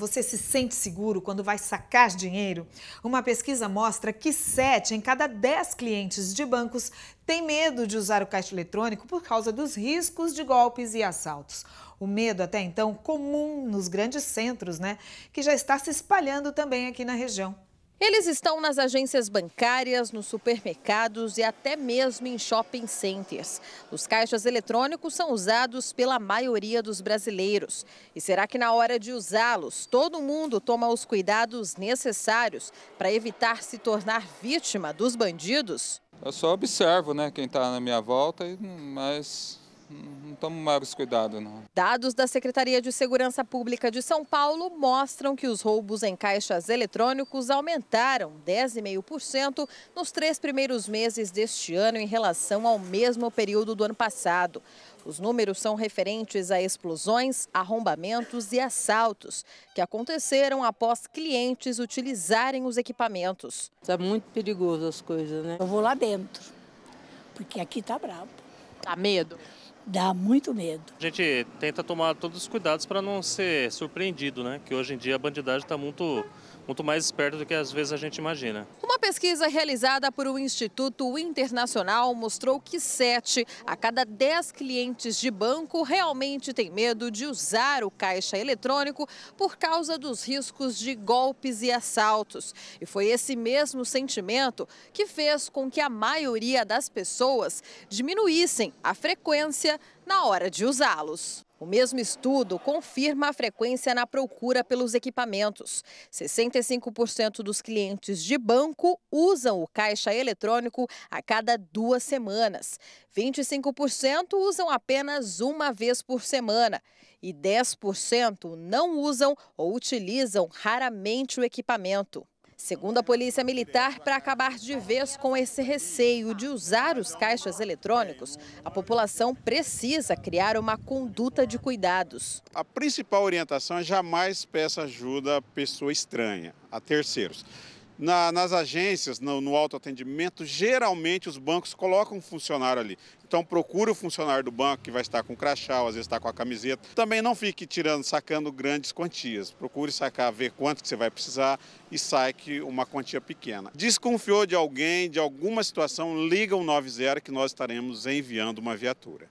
Você se sente seguro quando vai sacar dinheiro? Uma pesquisa mostra que 7 em cada 10 clientes de bancos tem medo de usar o caixa eletrônico por causa dos riscos de golpes e assaltos. O medo até então comum nos grandes centros, né? Que já está se espalhando também aqui na região. Eles estão nas agências bancárias, nos supermercados e até mesmo em shopping centers. Os caixas eletrônicos são usados pela maioria dos brasileiros. E será que na hora de usá-los, todo mundo toma os cuidados necessários para evitar se tornar vítima dos bandidos? Eu só observo, né, quem está na minha volta, hum, mas não tomo mais cuidado, não. Dados da Secretaria de Segurança Pública de São Paulo mostram que os roubos em caixas eletrônicos aumentaram 10,5% nos três primeiros meses deste ano em relação ao mesmo período do ano passado. Os números são referentes a explosões, arrombamentos e assaltos que aconteceram após clientes utilizarem os equipamentos. Está muito perigoso as coisas, né? Eu vou lá dentro, porque aqui está bravo, Tá medo? Dá muito medo. A gente tenta tomar todos os cuidados para não ser surpreendido, né? Que hoje em dia a bandidagem está muito muito mais esperta do que às vezes a gente imagina. Uma pesquisa realizada por um instituto internacional mostrou que 7 a cada 10 clientes de banco realmente tem medo de usar o caixa eletrônico por causa dos riscos de golpes e assaltos. E foi esse mesmo sentimento que fez com que a maioria das pessoas diminuíssem a frequência na hora de usá-los. O mesmo estudo confirma a frequência na procura pelos equipamentos. 65% dos clientes de banco usam o caixa eletrônico a cada duas semanas. 25% usam apenas uma vez por semana. E 10% não usam ou utilizam raramente o equipamento. Segundo a Polícia Militar, para acabar de vez com esse receio de usar os caixas eletrônicos, a população precisa criar uma conduta de cuidados. A principal orientação é jamais peça ajuda a pessoa estranha, a terceiros. Na, nas agências, no, no autoatendimento, geralmente os bancos colocam um funcionário ali. Então procure o funcionário do banco que vai estar com o crachá, às vezes está com a camiseta. Também não fique tirando, sacando grandes quantias. Procure sacar, ver quanto que você vai precisar e saque uma quantia pequena. Desconfiou de alguém, de alguma situação, liga o 90 que nós estaremos enviando uma viatura.